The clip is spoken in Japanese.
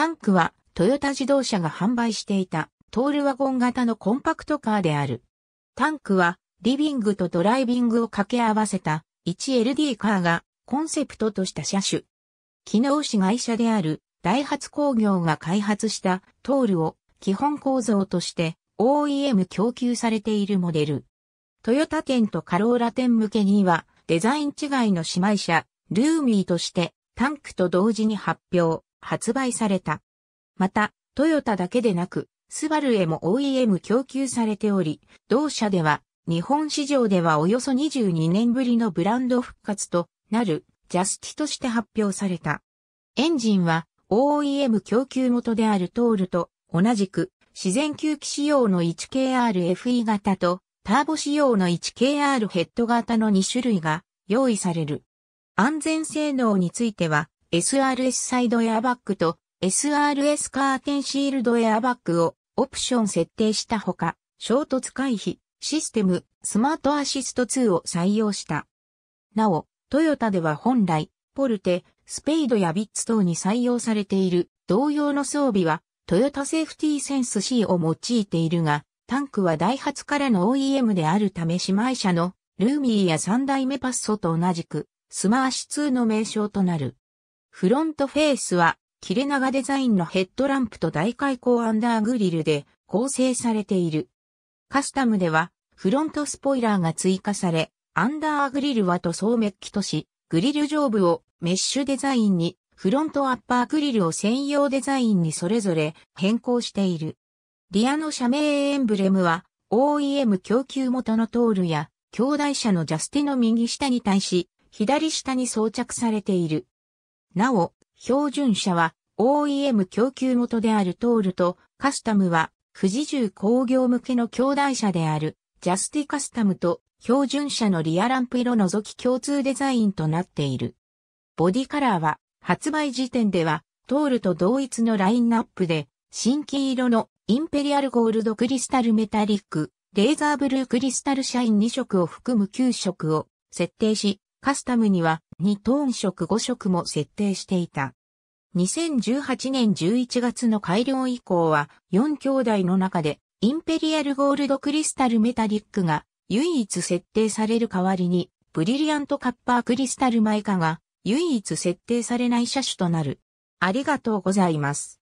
タンクはトヨタ自動車が販売していたトールワゴン型のコンパクトカーである。タンクはリビングとドライビングを掛け合わせた 1LD カーがコンセプトとした車種。機能子会社であるダイハツ工業が開発したトールを基本構造として OEM 供給されているモデル。トヨタ店とカローラ店向けにはデザイン違いの姉妹車ルーミーとしてタンクと同時に発表。発売された。また、トヨタだけでなく、スバルへも OEM 供給されており、同社では、日本市場ではおよそ22年ぶりのブランド復活となる、ジャスティとして発表された。エンジンは、OEM 供給元であるトールと、同じく、自然吸気仕様の 1KRFE 型と、ターボ仕様の 1KR ヘッド型の2種類が用意される。安全性能については、SRS サイドエアバッグと SRS カーテンシールドエアバッグをオプション設定したほか、衝突回避、システム、スマートアシスト2を採用した。なお、トヨタでは本来、ポルテ、スペイドやビッツ等に採用されている同様の装備は、トヨタセーフティーセンス C を用いているが、タンクはダイハツからの OEM であるため姉妹車のルーミーや三代目パッソと同じく、スマーシ2の名称となる。フロントフェースは切れ長デザインのヘッドランプと大開口アンダーグリルで構成されている。カスタムではフロントスポイラーが追加され、アンダーグリルは塗装メッキとし、グリル上部をメッシュデザインに、フロントアッパーグリルを専用デザインにそれぞれ変更している。リアの社名エンブレムは OEM 供給元のトールや兄弟車のジャスティの右下に対し、左下に装着されている。なお、標準車は OEM 供給元であるトールとカスタムは富士重工業向けの兄弟車であるジャスティカスタムと標準車のリアランプ色除き共通デザインとなっている。ボディカラーは発売時点ではトールと同一のラインナップで新黄色のインペリアルゴールドクリスタルメタリック、レーザーブルークリスタルシャイン2色を含む9色を設定し、カスタムには2トーン色5色も設定していた。2018年11月の改良以降は4兄弟の中でインペリアルゴールドクリスタルメタリックが唯一設定される代わりにブリリアントカッパークリスタルマイカが唯一設定されない車種となる。ありがとうございます。